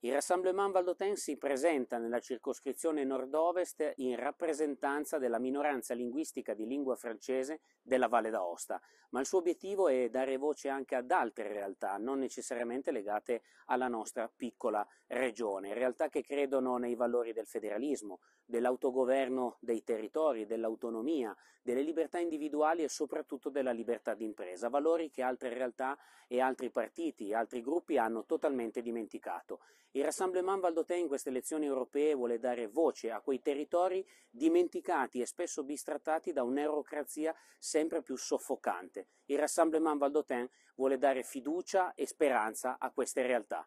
Il Rassemblement Valdoten si presenta nella circoscrizione nord-ovest in rappresentanza della minoranza linguistica di lingua francese della Valle d'Aosta, ma il suo obiettivo è dare voce anche ad altre realtà, non necessariamente legate alla nostra piccola regione, realtà che credono nei valori del federalismo, dell'autogoverno dei territori, dell'autonomia, delle libertà individuali e soprattutto della libertà d'impresa, valori che altre realtà e altri partiti, altri gruppi hanno totalmente dimenticato. Il Rassemblement Valdotè in queste elezioni europee vuole dare voce a quei territori dimenticati e spesso bistrattati da un'eurocrazia sempre più soffocante. Il Rassemblement Valdotè vuole dare fiducia e speranza a queste realtà.